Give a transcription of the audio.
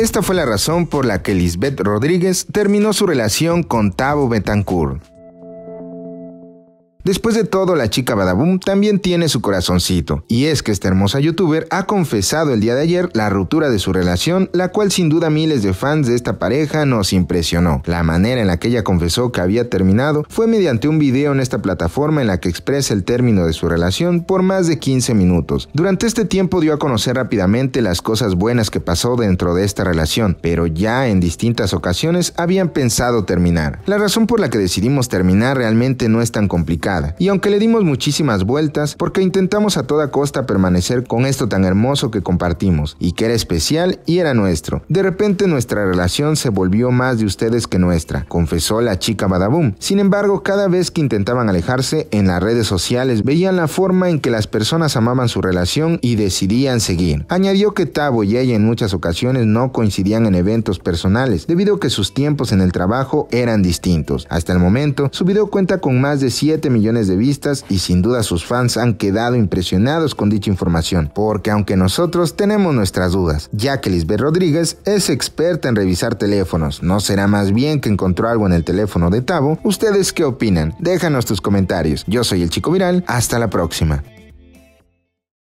Esta fue la razón por la que Lisbeth Rodríguez terminó su relación con Tavo Betancourt. Después de todo, la chica Badaboom también tiene su corazoncito, y es que esta hermosa youtuber ha confesado el día de ayer la ruptura de su relación, la cual sin duda miles de fans de esta pareja nos impresionó. La manera en la que ella confesó que había terminado fue mediante un video en esta plataforma en la que expresa el término de su relación por más de 15 minutos. Durante este tiempo dio a conocer rápidamente las cosas buenas que pasó dentro de esta relación, pero ya en distintas ocasiones habían pensado terminar. La razón por la que decidimos terminar realmente no es tan complicada y aunque le dimos muchísimas vueltas porque intentamos a toda costa permanecer con esto tan hermoso que compartimos, y que era especial y era nuestro, de repente nuestra relación se volvió más de ustedes que nuestra, confesó la chica Badaboom. Sin embargo, cada vez que intentaban alejarse en las redes sociales, veían la forma en que las personas amaban su relación y decidían seguir. Añadió que Tavo y ella en muchas ocasiones no coincidían en eventos personales, debido a que sus tiempos en el trabajo eran distintos. Hasta el momento, su video cuenta con más de 7 millones millones de vistas y sin duda sus fans han quedado impresionados con dicha información, porque aunque nosotros tenemos nuestras dudas, ya que Lisbeth Rodríguez es experta en revisar teléfonos, ¿no será más bien que encontró algo en el teléfono de Tavo? ¿Ustedes qué opinan? Déjanos tus comentarios. Yo soy el Chico Viral, hasta la próxima.